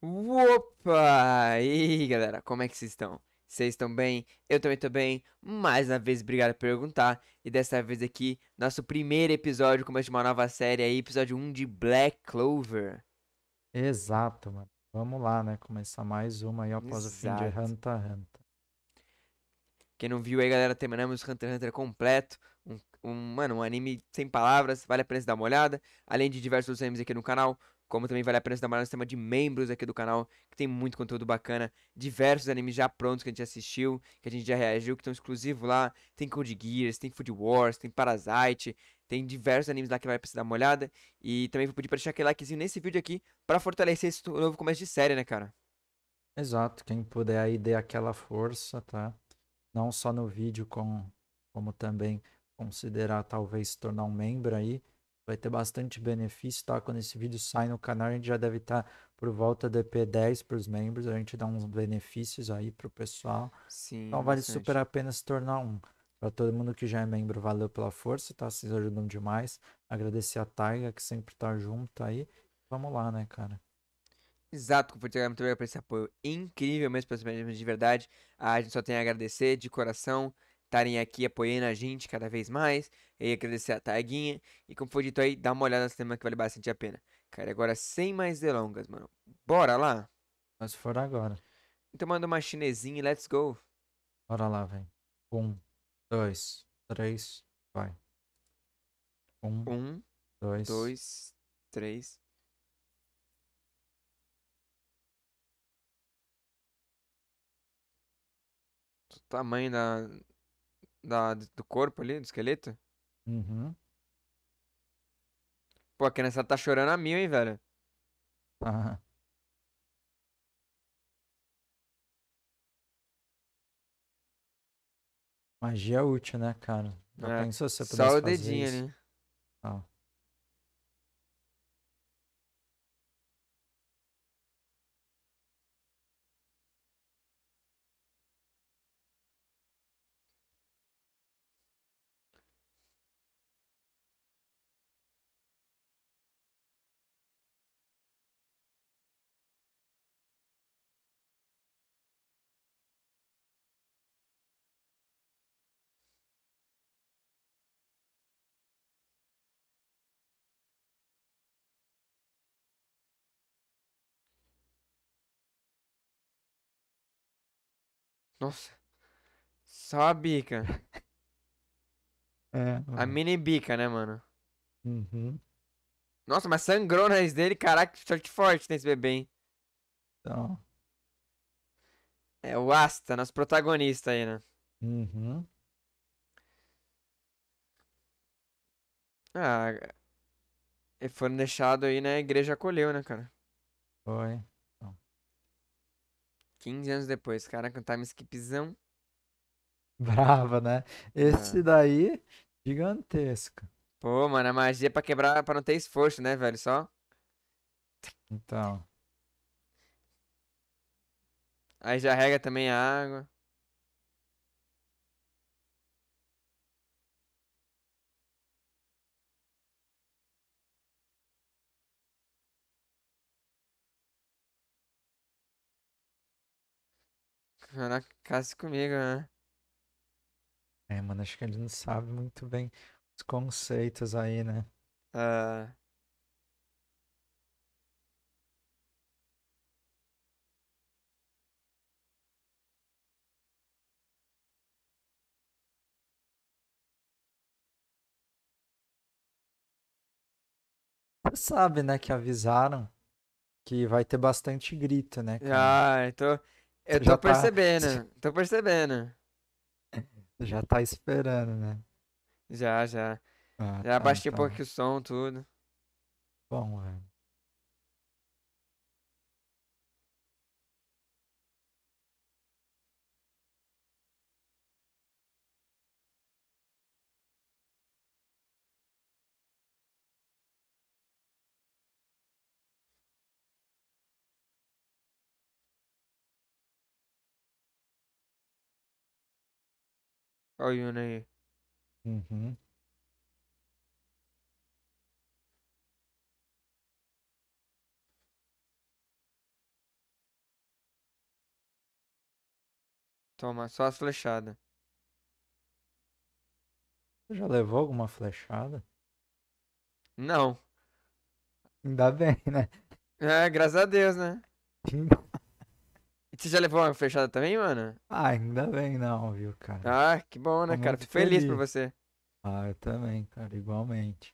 Opa! E aí, galera, como é que vocês estão? Vocês estão bem? Eu também estou bem. Mais uma vez, obrigado por perguntar. E dessa vez aqui, nosso primeiro episódio, começo de uma nova série aí, episódio 1 de Black Clover. Exato, mano. Vamos lá, né? Começar mais uma aí após Exato. o fim de Hunter x Hunter. Quem não viu aí, galera, terminamos Hunter x Hunter completo. Um, um, mano, um anime sem palavras, vale a pena dar uma olhada. Além de diversos animes aqui no canal, como também vale a pena se dar uma olhada no sistema de membros aqui do canal, que tem muito conteúdo bacana, diversos animes já prontos que a gente assistiu, que a gente já reagiu, que estão exclusivos lá, tem Code Geass, tem Food Wars, tem Parasite, tem diversos animes lá que vale precisar dar uma olhada, e também vou pedir pra deixar aquele likezinho nesse vídeo aqui, para fortalecer esse novo começo de série, né, cara? Exato, quem puder aí dê aquela força, tá? Não só no vídeo, com, como também considerar talvez se tornar um membro aí, vai ter bastante benefício, tá? Quando esse vídeo sai no canal, a gente já deve estar tá por volta do EP10 para os membros, a gente dá uns benefícios aí pro pessoal. Sim, então vale bastante. super a pena se tornar um. Para todo mundo que já é membro, valeu pela força, tá? Vocês ajudam demais. Agradecer a Taiga, que sempre tá junto aí. Vamos lá, né, cara? Exato, compartilhar muito obrigado por esse apoio incrível mesmo, membros de verdade. Ah, a gente só tem a agradecer de coração estarem aqui apoiando a gente cada vez mais. E agradecer a Taguinha. E como foi dito aí, dá uma olhada no cinema que vale bastante a pena. Cara, agora sem mais delongas, mano. Bora lá? Nós for agora. Então manda uma chinesinha e let's go. Bora lá, velho. Um, dois, três, vai. Um, um dois, dois, três. O tamanho da, da, do corpo ali, do esqueleto. Uhum. Pô, a criança tá chorando a mil, hein, velho? Aham. Magia é útil, né, cara? Já é. pensou se eu pudesse Só o dedinho, né? Ó. Nossa. Só a bica. É. A mini bica, né, mano? Uhum. Nossa, mas sangrou o nariz dele. Caraca, que sorte forte nesse bebê, hein? Então. É o Asta, nosso protagonista aí, né? Uhum. Ah. E foram deixados aí, né? A igreja acolheu, né, cara? Foi. 15 anos depois. cara, um time skipzão. Brava, né? Esse ah. daí, gigantesco. Pô, mano, a magia é pra quebrar, pra não ter esforço, né, velho? Só. Então. Aí já rega também a água. na casa comigo, né? É, mano, acho que ele não sabe muito bem os conceitos aí, né? Ah. Você sabe, né, que avisaram que vai ter bastante grito, né? Cara? Ah, então. Eu tá tô percebendo, tá... tô percebendo. Já tá esperando, né? Já, já. Ah, já tá, tá. um pouco o som, tudo. Bom, velho. É. Olha o Yuna aí. Uhum. Toma, só as flechadas. Já levou alguma flechada? Não. Ainda bem, né? É, graças a Deus, né? Então, você já levou uma fechada também, mano? Ah, ainda bem não, viu, cara. Ah, que bom, né, Tô cara? Fico feliz. feliz por você. Ah, eu também, cara, igualmente.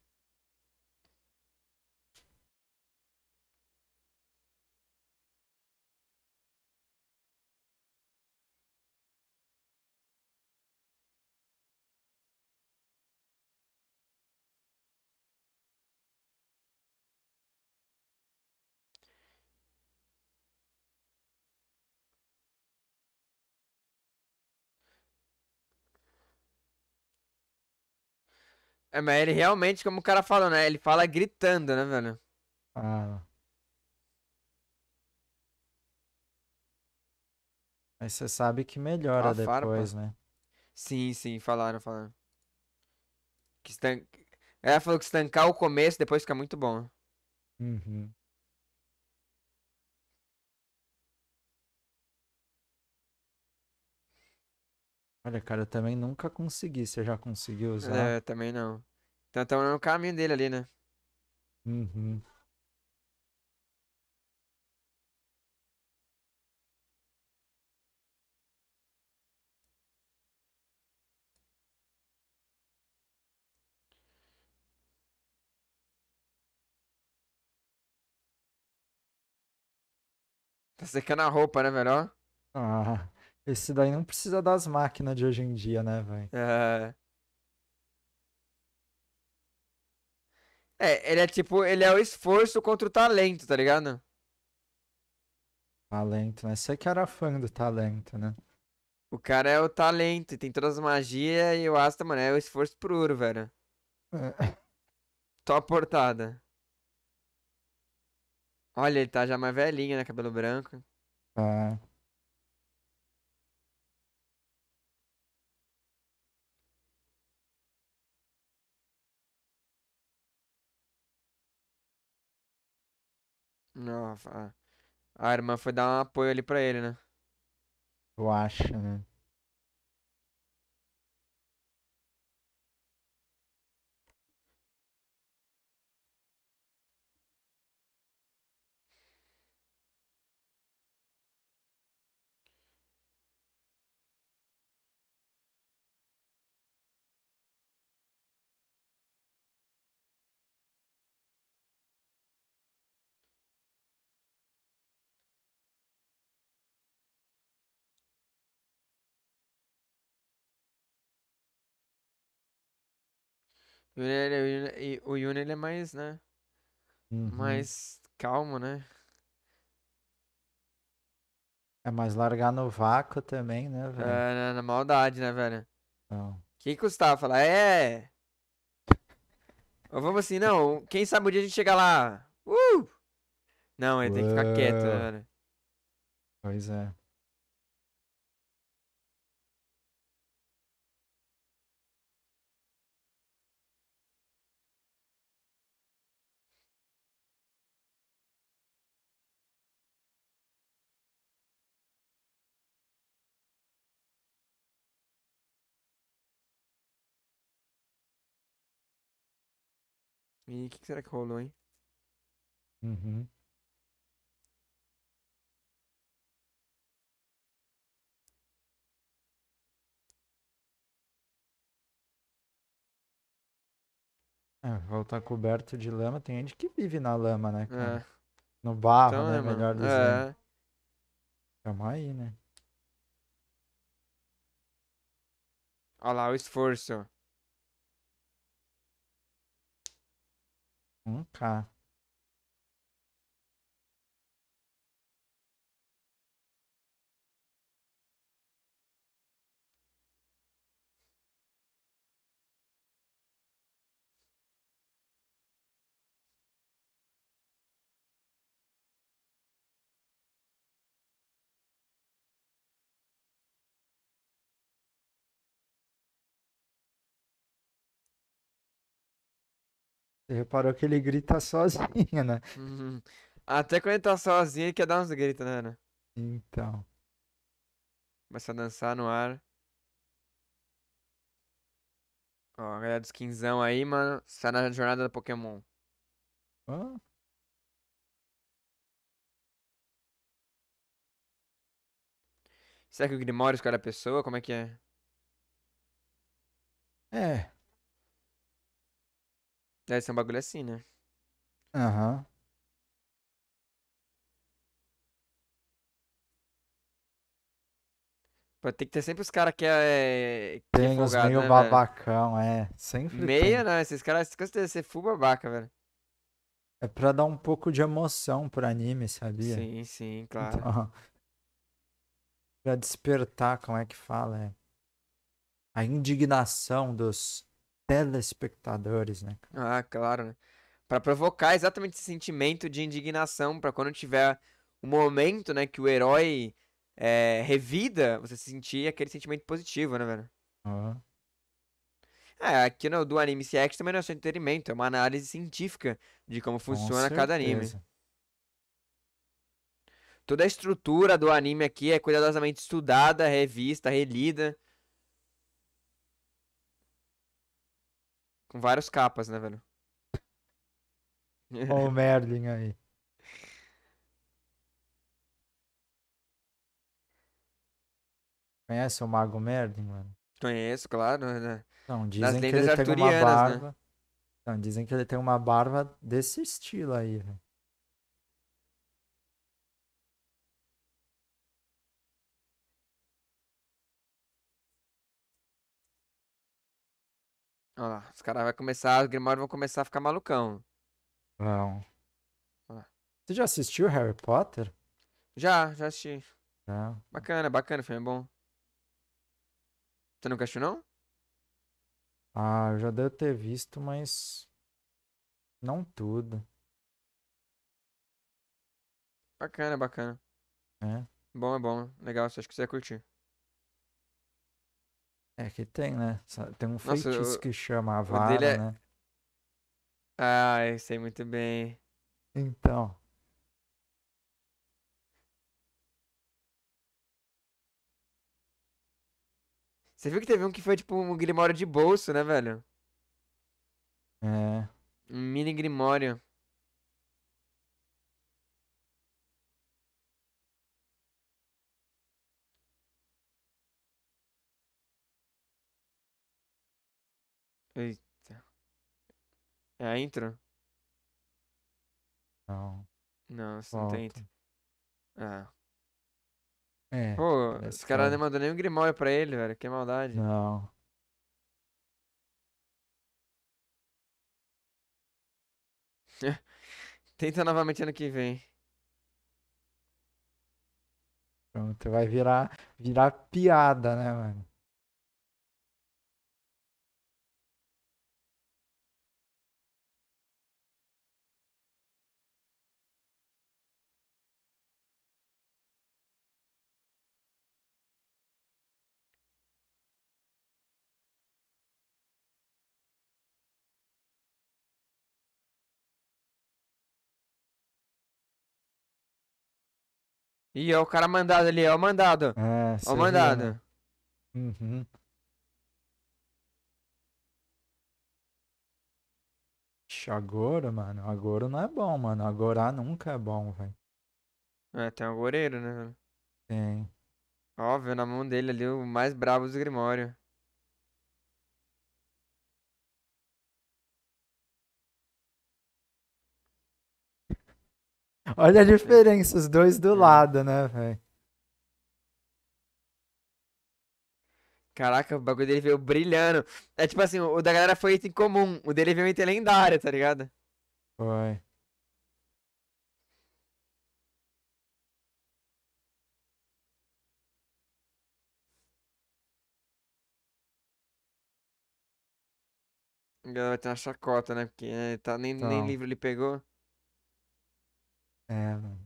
É, mas ele realmente, como o cara falou, né? Ele fala gritando, né, velho? Ah. Mas você sabe que melhora ah, depois, farpa. né? Sim, sim, falaram, falaram. Que estan... Ela falou que estancar o começo depois fica muito bom. Uhum. Olha, cara, eu também nunca consegui. Você já conseguiu usar? É, também não. Então estamos no caminho dele ali, né? Uhum. Tá secando a roupa, né, melhor? Ah. Esse daí não precisa das máquinas de hoje em dia, né, velho? É. É, ele é tipo, ele é o esforço contra o talento, tá ligado? Talento, né? Você que era fã do talento, né? O cara é o talento, tem todas as magias e o Asta, mano, é o esforço pro ouro, velho. É. Top portada. Olha, ele tá já mais velhinho, né? Cabelo branco. Tá. Ah. Não, a, é. a irmã foi dar um apoio ali pra ele, né? Eu acho, né? É, o Yuri, o Yuri ele é mais, né? Uhum. Mais calmo, né? É mais largar no vácuo também, né, é, velho? É, na, maldade, né, velho? Não. Quem custava falar, é. Ou vamos assim, não, quem sabe um dia a gente chega lá. Uh! Não, ele tem que ficar quieto, né, velho? Pois é. E o que, que, será que rolou, hein? Uhum. É, voltar coberto de lama, tem gente que vive na lama, né? Cara? É. No barro, então, né? né é, Melhor dizer É. Calma aí, né? Olha lá o esforço. 1K. Hum, tá. Você reparou que ele grita sozinho, né? Uhum. Até quando ele tá sozinho, ele quer dar uns gritos, né, né? Então. Começa a dançar no ar. Ó, a galera dos quinzão aí, mano, sai na jornada da Pokémon. Hã? Será que o Grimório escolhe a pessoa? Como é que é? É. Deve é, ser é um bagulho assim, né? Aham. Tem que ter sempre os caras que é. Que é Tem os meio né, velho? babacão, é. Sempre tem. Meia, não. Esses caras, com certeza, ser full babaca, velho. É pra dar um pouco de emoção pro anime, sabia? Sim, sim, claro. Então, pra despertar, como é que fala? É. A indignação dos, telespectadores, né? Ah, claro, né? Para provocar exatamente esse sentimento de indignação, para quando tiver um momento, né, que o herói é, revida, você sentir aquele sentimento positivo, né, velho? Uhum. É, aqui no, do Anime CX também não é só entretenimento, é uma análise científica de como funciona cada anime. Toda a estrutura do anime aqui é cuidadosamente estudada, revista, relida Com vários capas, né, velho? Olha o Merlin aí. Conhece o Mago Merlin, mano? Conheço, claro. Né? Não, dizem Nas que ele tem uma né? barba. Né? dizem que ele tem uma barba desse estilo aí, velho. Olha lá, os caras vão começar, os Grimório vão começar a ficar malucão. Não. Você já assistiu Harry Potter? Já, já assisti. Não. Bacana, bacana, filme é bom. Você não assistiu, não? Ah, eu já devo ter visto, mas. Não tudo. Bacana, bacana. É. Bom, é bom. Legal, se acho que você vai curtir. É que tem, né? Tem um Nossa, feitiço eu... que chama a vara, é... né? Ah, eu sei muito bem. Então. Você viu que teve um que foi tipo um grimório de bolso, né, velho? É. Um mini grimório. Eita. É a intro? Não. Não, isso não tem intro. Ah. É. Pô, esse cara é. não mandou nem um Grimório pra ele, velho. Que maldade. Não. Tenta novamente ano que vem. Pronto, vai virar, virar piada, né, mano? Ih, é o cara mandado ali, é o mandado. É, É o mandado. Né? Uhum. Agora, mano, agora não é bom, mano. Agora nunca é bom, velho. É, tem um goreiro, né? Tem. Óbvio, na mão dele ali, o mais brabo dos Grimório. Olha a diferença, os dois do é. lado, né, velho? Caraca, o bagulho dele veio brilhando. É tipo assim, o da galera foi item comum, o dele veio item lendário, tá ligado? Foi. A galera vai ter uma chacota, né? Porque né, tá, nem, então. nem livro ele pegou mano é,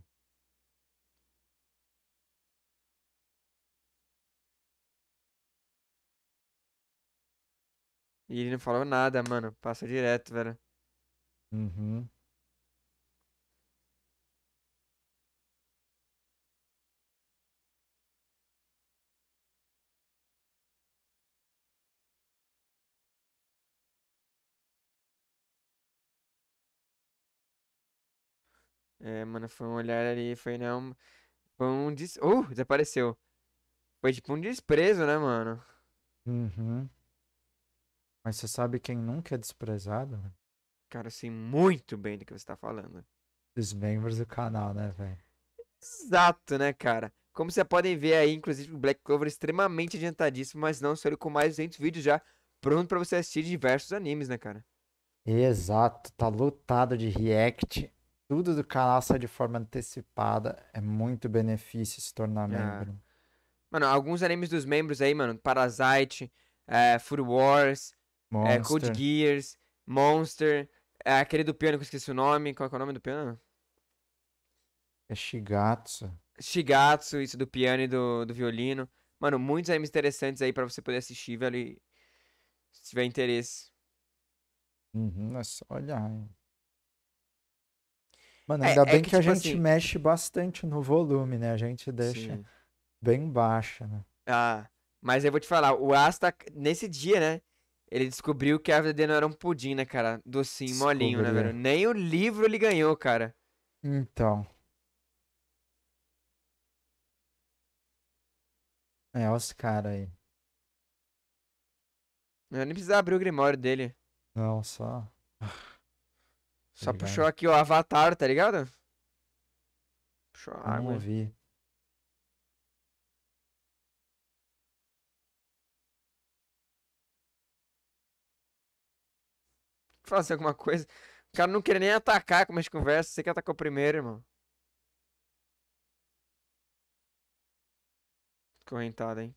E ele não falou nada, mano. Passa direto, velho. Uhum. É, mano, foi um olhar ali, foi não. Né, foi um des... Uh, desapareceu. Foi tipo um desprezo, né, mano? Uhum. Mas você sabe quem nunca é desprezado? Né? Cara, eu sei muito bem do que você tá falando. Dos membros do canal, né, velho? Exato, né, cara? Como vocês podem ver aí, inclusive, o Black Clover é extremamente adiantadíssimo, mas não só ele com mais 200 vídeos já pronto para você assistir diversos animes, né, cara? Exato, tá lotado de react tudo do sai de forma antecipada é muito benefício se tornar é. membro. Mano, alguns animes dos membros aí, mano, Parasite, é, Food Wars, é, Code Gears, Monster, é, aquele do piano que eu esqueci o nome, qual é, o nome do piano? É Shigatsu. Shigatsu, isso do piano e do, do violino. Mano, muitos animes interessantes aí para você poder assistir, velho, e... se tiver interesse. Uhum, é só olhar, hein. Mano, é, ainda é, bem é que, que, a tipo gente assim... mexe bastante no volume, né? A gente deixa Sim. bem baixa, né? Ah, mas eu vou te falar, o Asta, nesse dia, né? Ele descobriu que a Avd não era um pudim, né, cara? Docinho, molinho, né, velho? Nem o livro ele ganhou, cara. Então. É, olha os caras aí. Eu nem precisava abrir o grimório dele. Não, só. Só ligado? puxou aqui o Avatar, tá ligado? Puxou a água. Não vi. Fazer alguma coisa. O cara não quer nem atacar com as conversas. Você que atacou primeiro, irmão. Correntado, hein?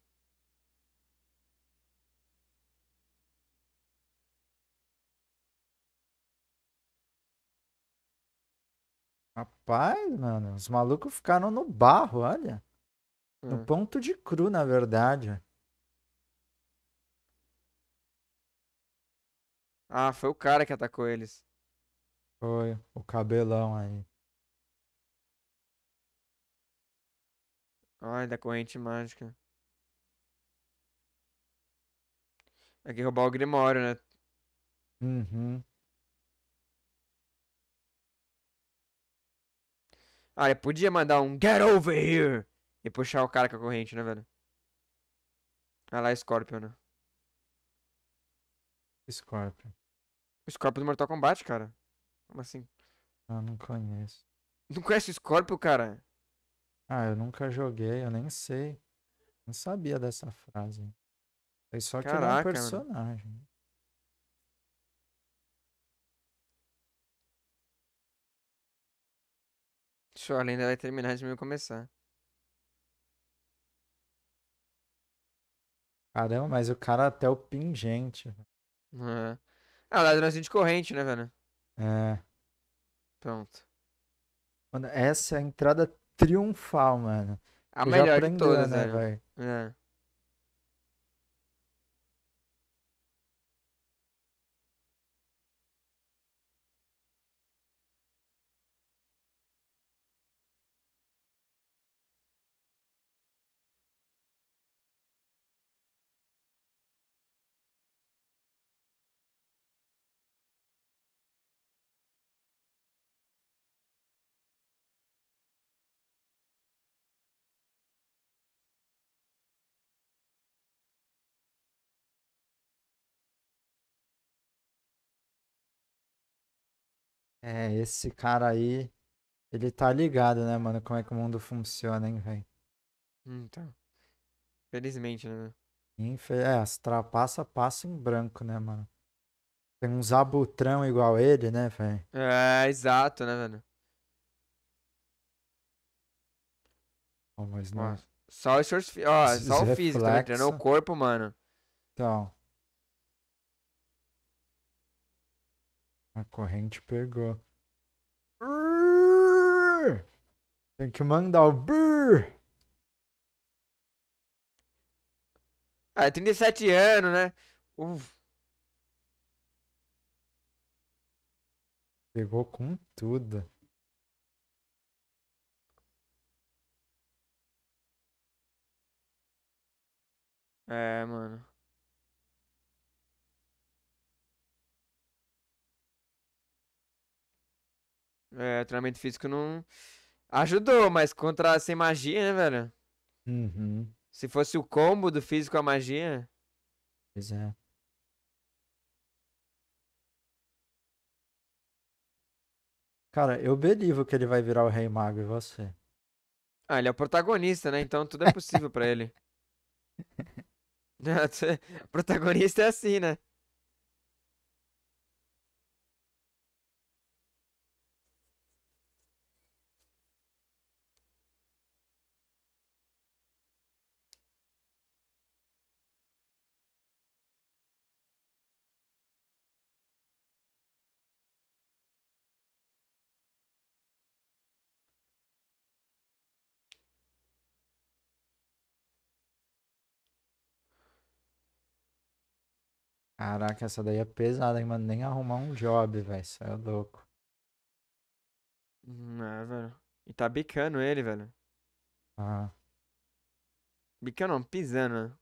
Rapaz, mano, os malucos ficaram no barro, olha. É. No ponto de cru, na verdade. Ah, foi o cara que atacou eles. Foi, o cabelão aí. Olha, da corrente mágica. É que roubar o Grimório, né? Uhum. Ah, ele podia mandar um Get over here! E puxar o cara com a corrente, né, velho? Ah lá, Scorpion, né? Scorpion. O Scorpion do Mortal Kombat, cara. Como assim? Ah, não conheço. Não conhece o Scorpion, cara? Ah, eu nunca joguei, eu nem sei. Não sabia dessa frase. É só Caraca, que ele é um personagem. Mano. show eu, vai terminar de eu começar. Caramba, mas o cara até o pingente. É. Ah, ladrãozinho de corrente, né, velho? É. Pronto. Mano, essa é a entrada triunfal, mano. A eu melhor de todas, né, né velho? É. É, esse cara aí, ele tá ligado, né, mano? Como é que o mundo funciona, hein, velho? Então. Felizmente, né? Infel... É, as trapaças passam em branco, né, mano? Tem uns abutrão igual ele, né, velho? É, exato, né, velho? Oh, mas não. só só o físico, né? reflexo. tá o corpo, mano. Então. A corrente pegou. Tem que mandar o brrr. Ah, 37 é anos, né? Uf. Pegou com tudo. É, mano. É, treinamento físico não. Ajudou, mas contra sem magia, né, velho? Uhum. Se fosse o combo do físico à magia. Pois é. Cara, eu belivo que ele vai virar o Rei Mago e você. Ah, ele é o protagonista, né? Então tudo é possível para ele. protagonista é assim, né? Caraca, essa daí é pesada, hein, mano? Nem arrumar um job, velho. Isso é louco. Não, hum, é, velho. E tá bicando ele, velho. Ah. Bicando não, pisando, né?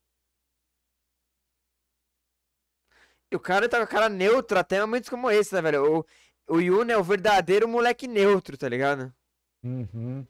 E o cara tá com a cara neutra até momentos como esse, né, velho? O, o Yuna é o verdadeiro moleque neutro, tá ligado? Uhum.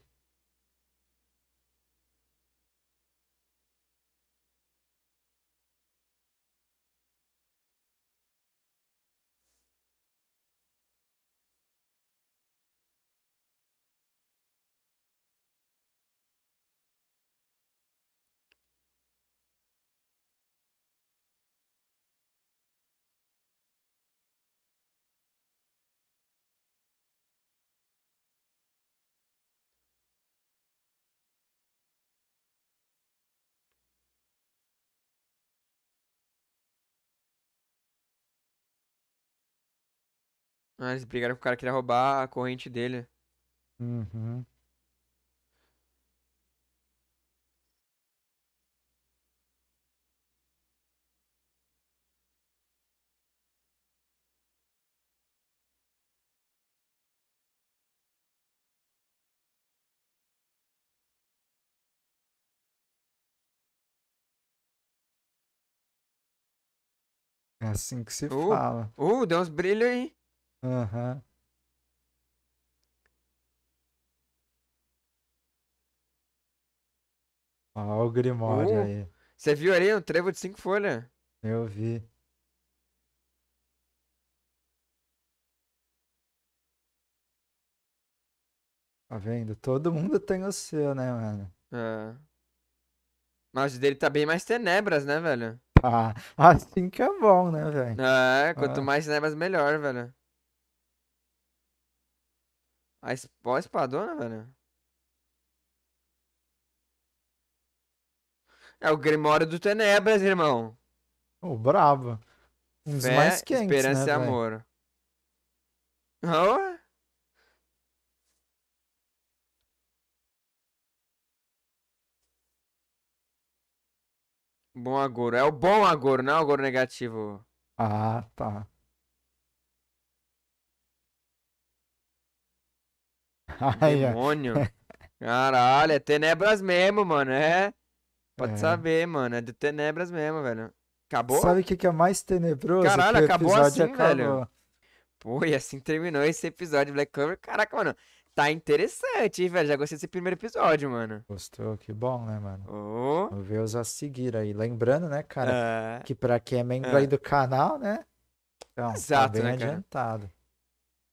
Ah, eles brigaram com o cara que queria roubar a corrente dele. Uhum. É assim que se uh, fala. Uh, deu uns brilhos aí. Aham. Olha o Grimório Uh! aí. Você viu ali um trevo de cinco folhas? Eu vi. Tá vendo? Todo mundo tem o seu, né, mano? É. Mas o dele tá bem mais tenebras, né, velho? Ah, Assim que é bom, né, velho? É, quanto Ah, mais tenebras, melhor, velho. A, esp a espadona, velho? É o Grimório do Tenebras, irmão. Ô, oh, brava. Um dos Fé, mais quentes, né, esperança né, e amor. Oh? Bom agouro. É o bom agouro, não é o agouro negativo. Ah, tá. Demônio. Caralho, é Tenebras mesmo, mano. É. Pode é. saber, mano. É de Tenebras mesmo, velho. Acabou? Sabe o que, que é mais tenebroso? Caralho, que acabou assim, acabou. velho. Pô, e assim terminou esse episódio de Black Clover. Caraca, mano. Tá interessante, hein, velho. Já gostei desse primeiro episódio, mano. Gostou? Que bom, né, mano? Oh. Vamos ver os a seguir aí. Lembrando, né, cara, uh. que pra quem é membro uh. aí do canal, né? Então, tá Exato, tá bem né, adiantado. Cara?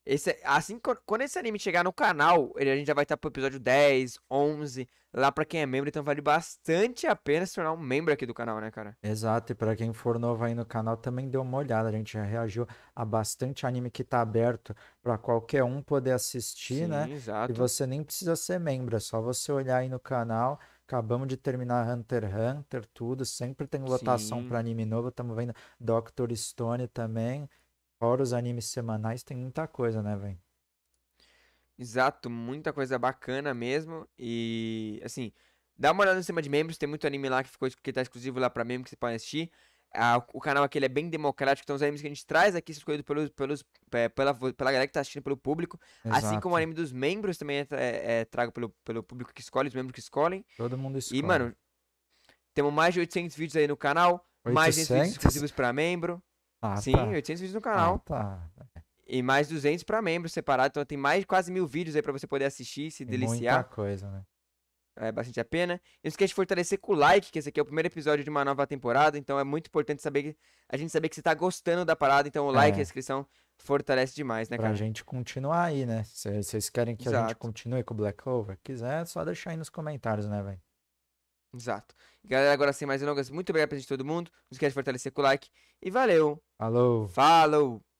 Esse, assim, quando esse anime chegar no canal, ele, a gente já vai estar pro episódio 10, 11, lá pra quem é membro, então vale bastante a pena se tornar um membro aqui do canal, né, cara? Exato, e pra quem for novo aí no canal, também deu uma olhada, a gente já reagiu a bastante anime que tá aberto pra qualquer um poder assistir, Sim, né? exato. E você nem precisa ser membro, é só você olhar aí no canal... Acabamos de terminar Hunter x Hunter, tudo. Sempre tem lotação para anime novo. Estamos vendo Doctor Stone também. Fora os animes semanais, tem muita coisa, né, velho? Exato, muita coisa bacana mesmo. E, assim, dá uma olhada no sistema de membros. Tem muito anime lá que ficou que tá exclusivo lá pra membros que você pode assistir. Ah, o canal aqui é bem democrático, então os animes que a gente traz aqui são escolhidos pelos, pelos, é, pela, pela galera que tá assistindo, pelo público. Exato. Assim como o anime dos membros também é, é, é, trago pelo, pelo público que escolhe, os membros que escolhem. Todo mundo escolhe. E, mano, temos mais de 800 vídeos aí no canal, 800? mais de 800 vídeos exclusivos pra membro. Ah, Sim, tá. 800 vídeos no ah, canal. Ah, tá. E mais 200 para membros separados. Então tem mais quase mil vídeos aí para você poder assistir, se e deliciar. Muita coisa, né? É bastante a pena. E não esquece de fortalecer com o like, que esse aqui é o primeiro episódio de uma nova temporada. Então é muito importante saber que, a gente saber que você tá gostando da parada. Então o é. like é. e a inscrição fortalece demais, né, pra cara? Pra gente continuar aí, né? Se vocês querem que Exato. a gente continue com o Black Clover, quiser, é só deixar aí nos comentários, né, velho? Exato. Galera, agora sem mais delongas, muito obrigado gente todo mundo. Não esquece de fortalecer com o like. E valeu. Falou. Falou.